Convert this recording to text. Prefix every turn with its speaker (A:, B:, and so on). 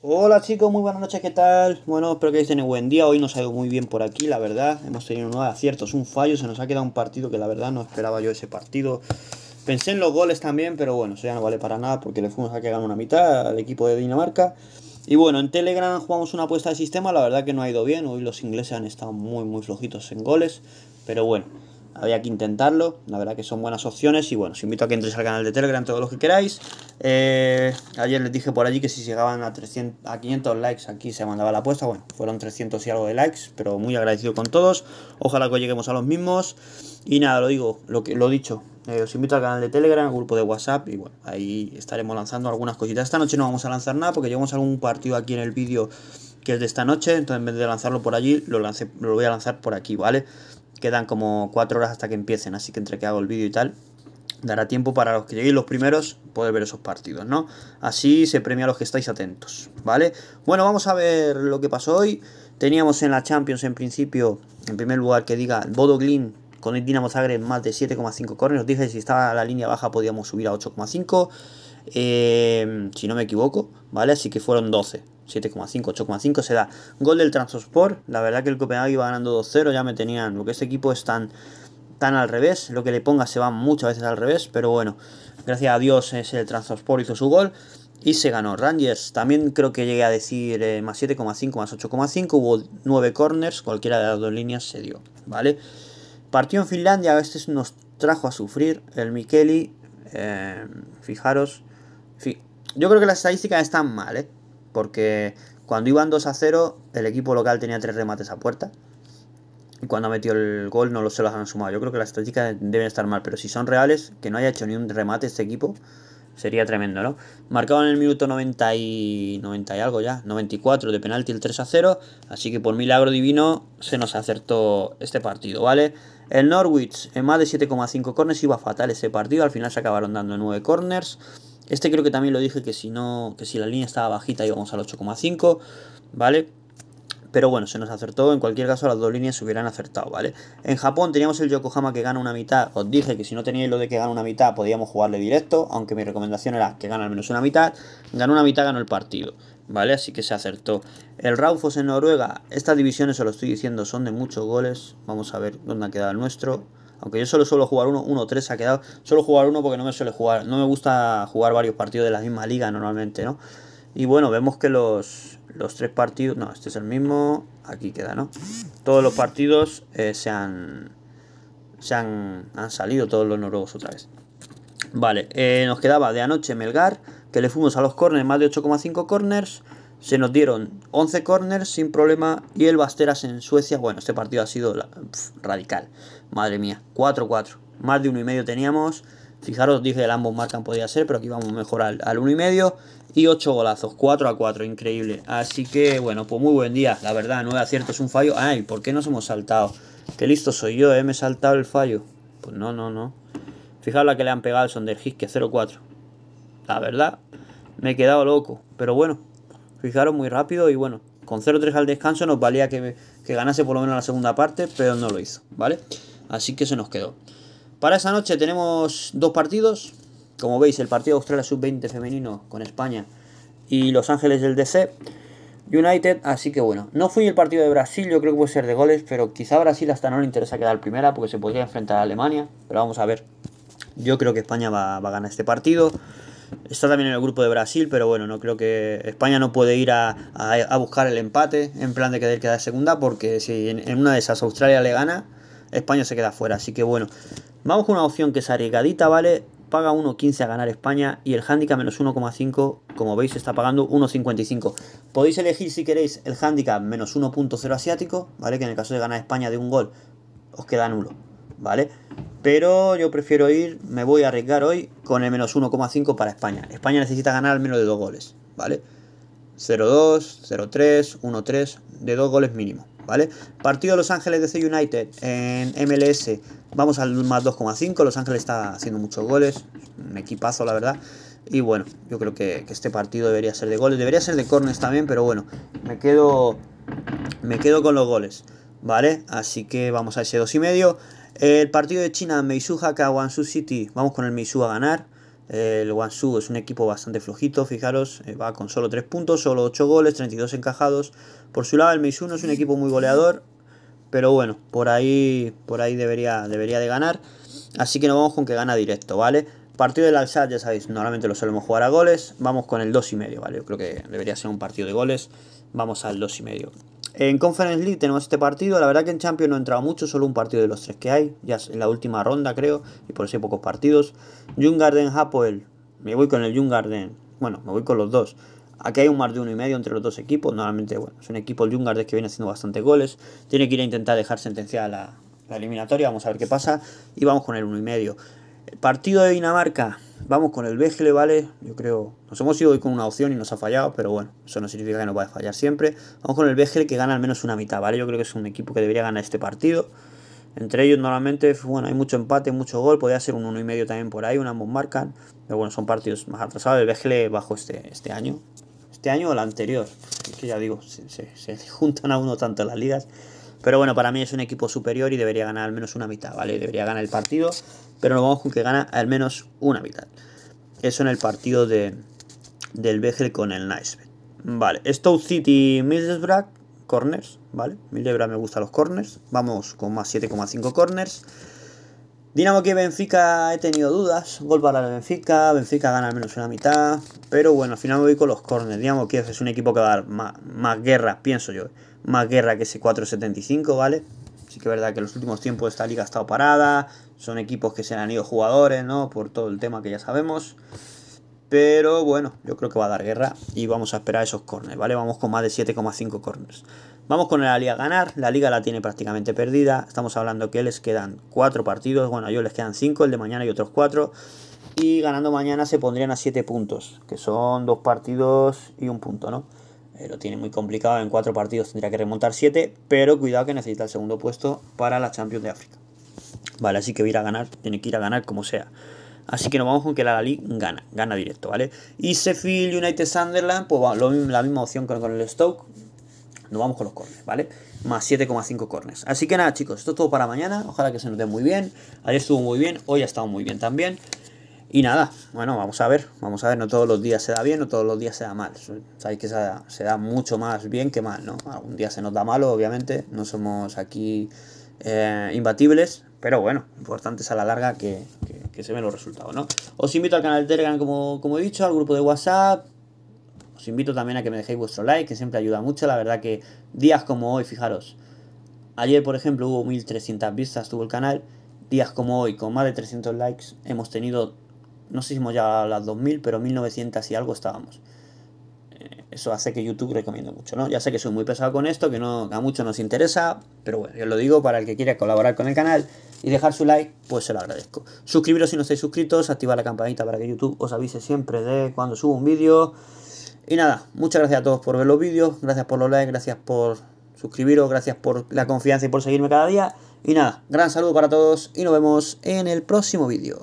A: Hola chicos, muy buenas noches, ¿qué tal? Bueno, espero que estén en buen día. Hoy nos ha ido muy bien por aquí, la verdad. Hemos tenido unos aciertos, un fallo. Se nos ha quedado un partido que la verdad no esperaba yo ese partido. Pensé en los goles también, pero bueno, eso ya no vale para nada porque le fuimos a quedar una mitad al equipo de Dinamarca. Y bueno, en Telegram jugamos una apuesta de sistema, la verdad que no ha ido bien. Hoy los ingleses han estado muy, muy flojitos en goles, pero bueno había que intentarlo. La verdad que son buenas opciones. Y bueno, os invito a que entréis al canal de Telegram todos los que queráis. Eh, ayer les dije por allí que si llegaban a, 300, a 500 likes aquí se mandaba la apuesta. Bueno, fueron 300 y algo de likes, pero muy agradecido con todos. Ojalá que lleguemos a los mismos. Y nada, lo digo, lo, que, lo dicho. Eh, os invito al canal de Telegram, al grupo de WhatsApp y bueno, ahí estaremos lanzando algunas cositas. Esta noche no vamos a lanzar nada porque llevamos algún partido aquí en el vídeo que es de esta noche. Entonces en vez de lanzarlo por allí, lo, lo voy a lanzar por aquí, ¿vale? Quedan como 4 horas hasta que empiecen, así que entre que hago el vídeo y tal, dará tiempo para los que lleguéis los primeros poder ver esos partidos, ¿no? Así se premia a los que estáis atentos, ¿vale? Bueno, vamos a ver lo que pasó hoy. Teníamos en la Champions en principio, en primer lugar que diga Bodo Glin con el Dinamo Zagreb más de 7,5 corners. Os dije si estaba la línea baja podíamos subir a 8,5, eh, si no me equivoco, ¿vale? Así que fueron 12. 7,5, 8,5 se da. Gol del transport la verdad que el Copenhague iba ganando 2-0, ya me tenían, porque este equipo es tan, al revés, lo que le ponga se va muchas veces al revés, pero bueno, gracias a Dios el transport hizo su gol y se ganó. Rangers también creo que llegué a decir eh, más 7,5, más 8,5, hubo 9 corners, cualquiera de las dos líneas se dio, ¿vale? Partió en Finlandia, a este veces nos trajo a sufrir el Mikeli, eh, fijaros, yo creo que las estadísticas están mal, ¿eh? porque cuando iban 2 a 0, el equipo local tenía tres remates a puerta. Y cuando metió el gol, no lo se los han sumado. Yo creo que las estadísticas deben estar mal, pero si son reales, que no haya hecho ni un remate este equipo, sería tremendo, ¿no? Marcaban en el minuto 90 y, 90 y algo ya, 94 de penalti el 3 a 0, así que por milagro divino se nos acertó este partido, ¿vale? El Norwich en más de 7,5 corners iba fatal ese partido, al final se acabaron dando 9 corners. Este creo que también lo dije que si no, que si la línea estaba bajita íbamos al 8,5, ¿vale? Pero bueno, se nos acertó. En cualquier caso, las dos líneas se hubieran acertado, ¿vale? En Japón teníamos el Yokohama que gana una mitad. Os dije que si no teníais lo de que gana una mitad, podíamos jugarle directo. Aunque mi recomendación era que gana al menos una mitad. Ganó una mitad, ganó el partido, ¿vale? Así que se acertó. El Raufos en Noruega. Estas divisiones, os lo estoy diciendo, son de muchos goles. Vamos a ver dónde ha quedado el nuestro. Aunque yo solo suelo jugar uno, uno tres ha quedado. Solo jugar uno porque no me suele jugar. No me gusta jugar varios partidos de la misma liga normalmente, ¿no? Y bueno, vemos que los, los tres partidos. No, este es el mismo. Aquí queda, ¿no? Todos los partidos eh, se han. Se han, han salido todos los noruegos otra vez. Vale, eh, nos quedaba de anoche Melgar, que le fuimos a los corners más de 8,5 corners. Se nos dieron 11 corners sin problema y el Basteras en Suecia, bueno, este partido ha sido radical. Madre mía, 4-4. Más de 1,5 teníamos. Fijaros, dije el ambos marcan podía ser, pero aquí vamos mejor al, al uno y medio. 8 golazos, 4 a 4, increíble. Así que, bueno, pues muy buen día, la verdad, 9 aciertos, un fallo. Ay, ¿por qué nos hemos saltado? Qué listo soy yo, ¿eh? Me he saltado el fallo. Pues no, no, no. Fijaros la que le han pegado al de Hiske, 0-4. La verdad, me he quedado loco. Pero bueno, fijaron muy rápido y bueno, con 0-3 al descanso nos valía que, ganase por lo menos la segunda parte, pero no lo hizo, ¿vale? Así que se nos quedó. Para esa noche tenemos dos partidos. Como veis, el partido de Australia Sub-20 femenino con España y Los Ángeles del DC United. Así que bueno, no fui el partido de Brasil, yo creo que puede ser de goles, pero quizá Brasil hasta no le interesa quedar primera porque se podría enfrentar a Alemania. Pero vamos a ver. Yo creo que España va, va a ganar este partido. Está también en el grupo de Brasil, pero bueno, no creo que España no puede ir a, buscar el empate en plan de querer quedar segunda, porque si en, una de esas Australia le gana, España se queda fuera. Así que bueno, vamos con una opción que es arriesgadita, ¿vale? Paga 1.15 a ganar España y el handicap menos 1,5, como veis, está pagando 1.55. Podéis elegir si queréis el handicap menos 1.0 asiático, ¿vale? Que en el caso de ganar España de un gol, os queda nulo. ¿vale? Pero yo prefiero ir, me voy a arriesgar hoy con el menos 1,5 para España. España necesita ganar al menos de dos goles, ¿vale? 0-2, 0-3, 1-3, de dos goles mínimo, ¿vale? Partido de Los Ángeles de C United en MLS, vamos al más 2,5. Los Ángeles está haciendo muchos goles, un equipazo, la verdad. Y bueno, yo creo que, este partido debería ser de goles. Debería ser de cornes también, pero bueno, me quedo, me quedo con los goles. ¿Vale? Así que vamos a ese 2,5. El partido de China, Haka, Wansu City, vamos con el Meizu a ganar. El Wansu es un equipo bastante flojito, fijaros, eh, va con solo 3 puntos, solo 8 goles, 32 encajados. Por su lado, el Meizu no es un equipo muy goleador, pero bueno, por ahí, por ahí debería, debería de ganar. Así que nos vamos con que gana directo, ¿vale? Partido del Alsat, ya sabéis, normalmente lo solemos jugar a goles. Vamos con el 2,5, ¿vale? Yo creo que debería ser un partido de goles. Vamos al y medio. En Conference League tenemos este partido. La verdad que en Champions no ha entrado mucho, solo un partido de los tres que hay. Ya en la última ronda, creo, y por eso hay pocos partidos. Jungarden, Hapoel. Me voy con el Jungarden. Bueno, me voy con los dos. Aquí hay un más de uno y medio entre los dos equipos. Normalmente, bueno, es un equipo el Jungarden que viene haciendo bastantes goles. Tiene que ir a intentar dejar sentenciada la, la eliminatoria. Vamos a ver qué pasa. Y vamos con el uno y medio partido de Dinamarca. Vamos con el BGL, ¿vale? Yo creo. Nos hemos ido hoy con una opción y nos ha fallado, pero bueno, eso no significa que nos vaya a fallar siempre. Vamos con el BGL que gana al menos una mitad, ¿vale? Yo creo que es un equipo que debería ganar este partido. Entre ellos normalmente, bueno, hay mucho empate, mucho gol, podría ser un 1,5 también por ahí, un ambos marcan, pero bueno, son partidos más atrasados. El BGL bajo este, este año, este año o el anterior, es que ya digo, se, se juntan a uno tanto las ligas. Pero bueno, para mí es un equipo superior y debería ganar al menos una mitad, ¿vale? Debería ganar el partido, pero lo vamos con que gana al menos una mitad. Eso en el partido de, del Begel con el Nice. Vale, Stoke City Middlesbrough, corners, ¿vale? Middlesbrough me gusta los corners. Vamos con más 7,5 corners. Dinamo que Benfica he tenido dudas. Gol para el Benfica. Benfica gana al menos una mitad. Pero bueno, al final me voy con los corners. Dinamo Kiev es un equipo que va a dar más, guerras, guerra, pienso yo. ¿eh? Más guerra que ese 4.75, ¿vale? Sí que es verdad que en los últimos tiempos esta liga ha estado parada. Son equipos que se han ido jugadores, ¿no? Por todo el tema que ya sabemos. Pero bueno, yo creo que va a dar guerra y vamos a esperar esos corners, ¿vale? Vamos con más de 7,5 corners. Vamos con la liga a ganar, la liga la tiene prácticamente perdida. Estamos hablando que les quedan 4 partidos, bueno, a ellos les quedan 5, el de mañana y otros 4. Y ganando mañana se pondrían a 7 puntos, que son 2 partidos y un punto, ¿no? Eh, lo tiene muy complicado, en 4 partidos tendría que remontar 7, pero cuidado que necesita el segundo puesto para la Champions de África. Vale, así que ir a ganar, tiene que ir a ganar como sea. Así que nos vamos con que la Lali gana, gana directo, ¿vale? Y Sheffield United Sunderland, pues la misma opción con, el Stoke. Nos vamos con los cornes, ¿vale? Más 7,5 cornes. Así que nada, chicos, esto es todo para mañana. Ojalá que se nos dé muy bien. Ayer estuvo muy bien, hoy ha estado muy bien también. Y nada, bueno, vamos a ver, vamos a ver, no todos los días se da bien, no todos los días se da mal. Sabéis que se da, mucho más bien que mal, ¿no? Algún día se nos da malo, obviamente, no somos aquí eh, imbatibles, pero bueno, importante es a la larga que, que se ven los resultados, ¿no? Os invito al canal de Telegram, como, como he dicho, al grupo de WhatsApp. Os invito también a que me dejéis vuestro like, que siempre ayuda mucho. La verdad que días como hoy, fijaros. Ayer, por ejemplo, hubo 1300 vistas, tuvo el canal. Días como hoy, con más de 300 likes, hemos tenido, no sé si hemos llegado a las 2000, pero 1900 y algo estábamos. Eso hace que YouTube recomiende mucho, ¿no? Ya sé que soy muy pesado con esto, que no a muchos nos interesa, pero bueno, yo lo digo para el que quiera colaborar con el canal y dejar su like, pues se lo agradezco. Suscribiros si no estáis suscritos, activar la campanita para que YouTube os avise siempre de cuando subo un vídeo. Y nada, muchas gracias a todos por ver los vídeos, gracias por los likes, gracias por suscribiros, gracias por la confianza y por seguirme cada día. Y nada, gran saludo para todos y nos vemos en el próximo vídeo.